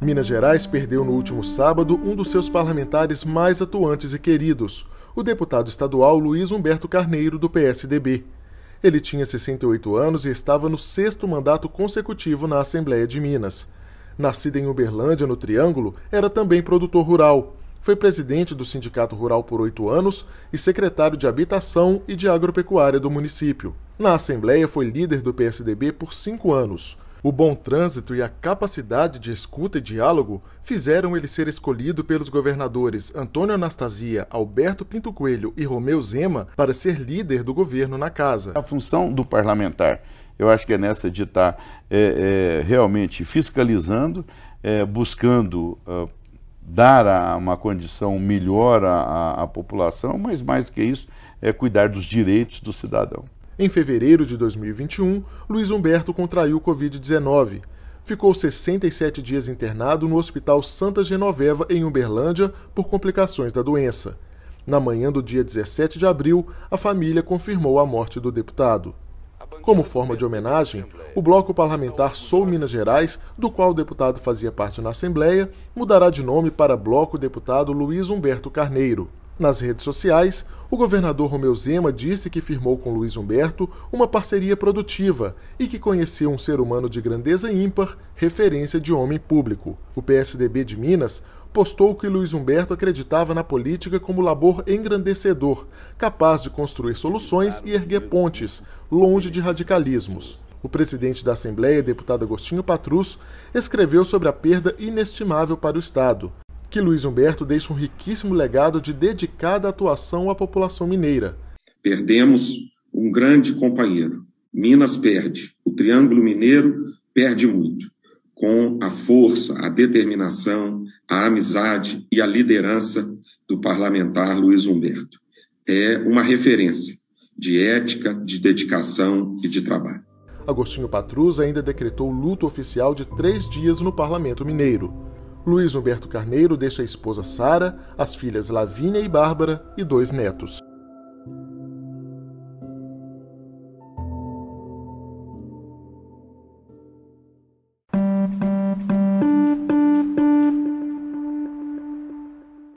Minas Gerais perdeu no último sábado um dos seus parlamentares mais atuantes e queridos, o deputado estadual Luiz Humberto Carneiro, do PSDB. Ele tinha 68 anos e estava no sexto mandato consecutivo na Assembleia de Minas. Nascido em Uberlândia, no Triângulo, era também produtor rural. Foi presidente do Sindicato Rural por oito anos e secretário de Habitação e de Agropecuária do município. Na Assembleia, foi líder do PSDB por cinco anos o bom trânsito e a capacidade de escuta e diálogo fizeram ele ser escolhido pelos governadores Antônio Anastasia, Alberto Pinto Coelho e Romeu Zema para ser líder do governo na casa. A função do parlamentar, eu acho que é nessa de estar tá, é, é, realmente fiscalizando, é, buscando uh, dar a, uma condição melhor à, à população, mas mais do que isso, é cuidar dos direitos do cidadão. Em fevereiro de 2021, Luiz Humberto contraiu Covid-19. Ficou 67 dias internado no Hospital Santa Genoveva, em Uberlândia, por complicações da doença. Na manhã do dia 17 de abril, a família confirmou a morte do deputado. Como forma de homenagem, o bloco parlamentar Sou Minas Gerais, do qual o deputado fazia parte na Assembleia, mudará de nome para Bloco Deputado Luiz Humberto Carneiro. Nas redes sociais, o governador Romeu Zema disse que firmou com Luiz Humberto uma parceria produtiva e que conheceu um ser humano de grandeza ímpar, referência de homem público. O PSDB de Minas postou que Luiz Humberto acreditava na política como labor engrandecedor, capaz de construir soluções e erguer pontes, longe de radicalismos. O presidente da Assembleia, deputado Agostinho Patrus, escreveu sobre a perda inestimável para o Estado que Luiz Humberto deixa um riquíssimo legado de dedicada atuação à população mineira. Perdemos um grande companheiro. Minas perde, o Triângulo Mineiro perde muito, com a força, a determinação, a amizade e a liderança do parlamentar Luiz Humberto. É uma referência de ética, de dedicação e de trabalho. Agostinho Patrus ainda decretou luto oficial de três dias no Parlamento Mineiro. Luiz Humberto Carneiro deixa a esposa Sara, as filhas Lavínia e Bárbara e dois netos.